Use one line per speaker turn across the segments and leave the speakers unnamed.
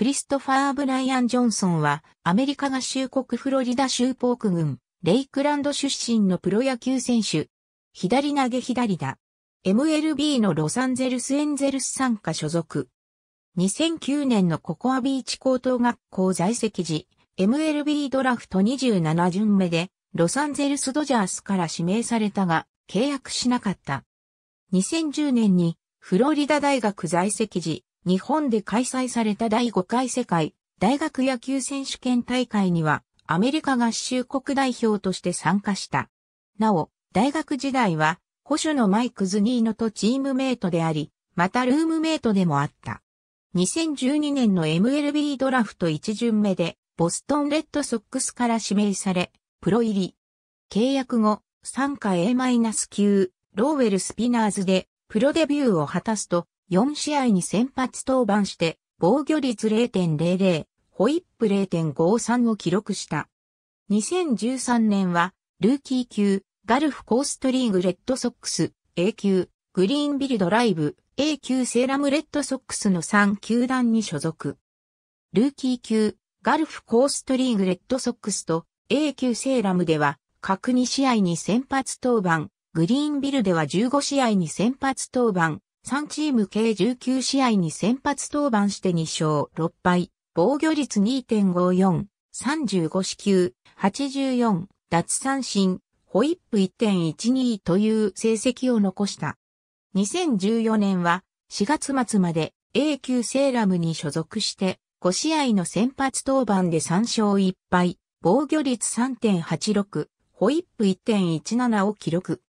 クリストファー・ブライアン・ジョンソンは、アメリカ合衆国フロリダ州ポーク郡、レイクランド出身のプロ野球選手。左投げ左打。MLB のロサンゼルス・エンゼルス参加所属。2009年のココアビーチ高等学校在籍時、MLB ドラフト27巡目で、ロサンゼルス・ドジャースから指名されたが、契約しなかった。2010年に、フロリダ大学在籍時、日本で開催された第5回世界大学野球選手権大会にはアメリカ合衆国代表として参加した。なお、大学時代は保守のマイク・ズニーノとチームメイトであり、またルームメイトでもあった。2012年の MLB ドラフト1巡目で、ボストンレッドソックスから指名され、プロ入り。契約後、参加 A-9、ローウェルスピナーズで、プロデビューを果たすと、4試合に先発登板して、防御率0.00、ホイップ0.53を記録した。2013年は、ルーキー級、ガルフコーストリーグレッドソックス、A 級、グリーンビルドライブ、A 級セーラムレッドソックスの3球団に所属。ルーキー級、ガルフコーストリーグレッドソックスと A 級セーラムでは、各2試合に先発登板、グリーンビルでは15試合に先発登板、3チーム計19試合に先発登板して2勝6敗、防御率2.54、35死球、84、奪三振、ホイップ1.12という成績を残した。2014年は4月末まで A 級セーラムに所属して5試合の先発登板で3勝1敗、防御率3.86、ホイップ1.17を記録。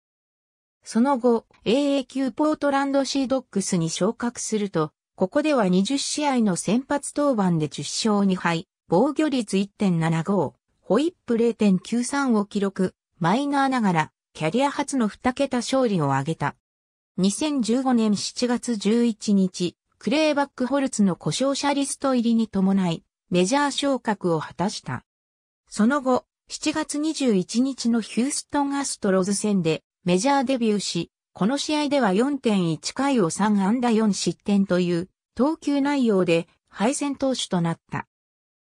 その後、AA 級ポートランドシードックスに昇格すると、ここでは20試合の先発登板で10勝2敗、防御率1.75、ホイップ0.93を記録、マイナーながら、キャリア初の2桁勝利を挙げた。2015年7月11日、クレーバックホルツの故障者リスト入りに伴い、メジャー昇格を果たした。その後、7月21日のヒューストンアストロズ戦でメジャーデビューし、この試合では4.1回を3安打4失点という投球内容で敗戦投手となった。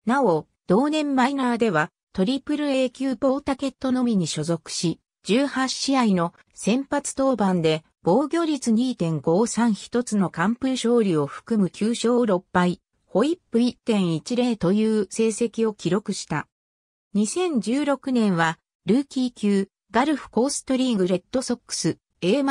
なお、同年マイナーではトリプル A 級ポータケットのみに所属し、18試合の先発登板で防御率2.53一つの完封勝利を含む9勝6敗、ホイップ1.10という成績を記録した。2016年はルーキー級ガルフコーストリーグレッドソックス A-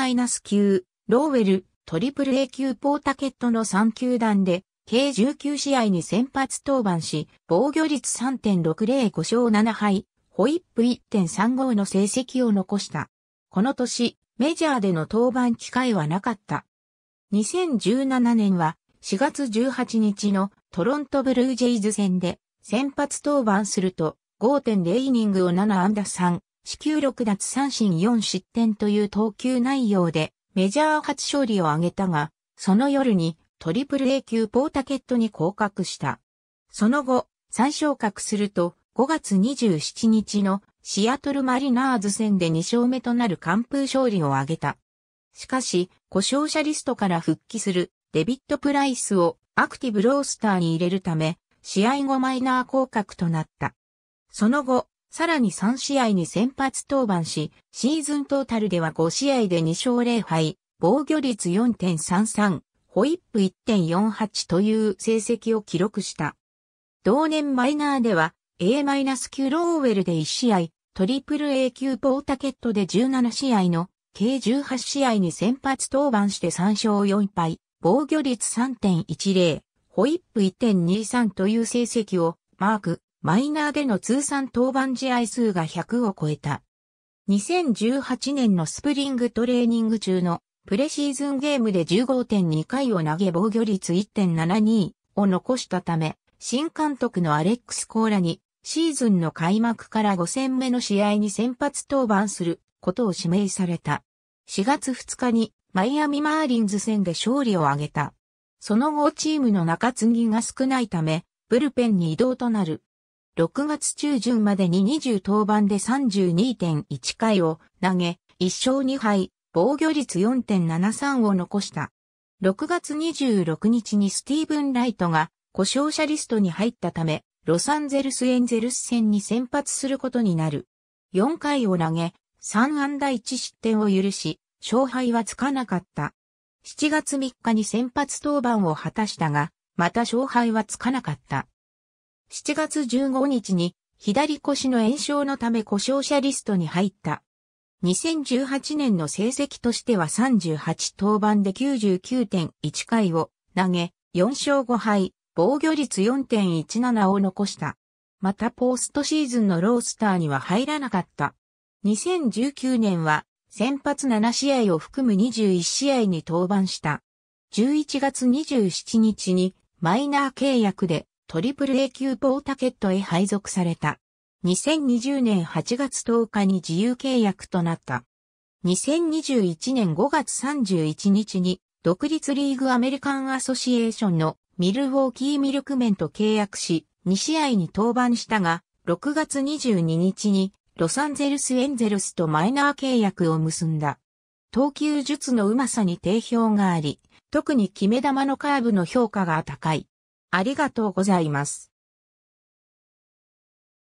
級、ローウェル、トリプル A 級ポータケットの3球団で、計19試合に先発登板し、防御率3.605勝7敗、ホイップ1.35の成績を残した。この年、メジャーでの登板機会はなかった。2017年は4月18日のトロントブルージェイズ戦で先発登板すると5.0イニングを7安打3四球6奪三振4失点という投球内容でメジャー初勝利を挙げたが、その夜にトリプル A 級ポータケットに降格した。その後、再昇格すると5月27日のシアトルマリナーズ戦で2勝目となる完封勝利を挙げた。しかし、故障者リストから復帰するデビット・プライスをアクティブロースターに入れるため、試合後マイナー降格となった。その後、さらに3試合に先発登板し、シーズントータルでは5試合で2勝0敗、防御率4.33、ホイップ1.48という成績を記録した。同年マイナーでは A-9 ローウェルで1試合、トリプル A 級ポータケットで17試合の計18試合に先発登板して3勝4敗、防御率3.10、ホイップ1.23という成績をマーク、マイナーでの通算登板試合数が100を超えた。2018年のスプリングトレーニング中のプレシーズンゲームで15.2回を投げ防御率1.72を残したため、新監督のアレックス・コーラにシーズンの開幕から5戦目の試合に先発登板することを指名された。4月2日にマイアミ・マーリンズ戦で勝利を挙げた。その後チームの中継ぎが少ないため、ブルペンに移動となる。6月中旬までに20登板で32.1回を投げ、1勝2敗、防御率4.73を残した。6月26日にスティーブン・ライトが故障者リストに入ったため、ロサンゼルス・エンゼルス戦に先発することになる。4回を投げ、3安打1失点を許し、勝敗はつかなかった。7月3日に先発登板を果たしたが、また勝敗はつかなかった。7月15日に左腰の炎症のため故障者リストに入った。2018年の成績としては38登板で99.1回を投げ、4勝5敗、防御率4.17を残した。またポストシーズンのロースターには入らなかった。2019年は先発7試合を含む21試合に登板した。11月27日にマイナー契約でトリプル A 級ポータケットへ配属された。2020年8月10日に自由契約となった。2021年5月31日に独立リーグアメリカンアソシエーションのミルウォーキーミルクメンと契約し、2試合に登板したが、6月22日にロサンゼルスエンゼルスとマイナー契約を結んだ。投球術のうまさに定評があり、特に決め球のカーブの評価が高い。ありがとうございます。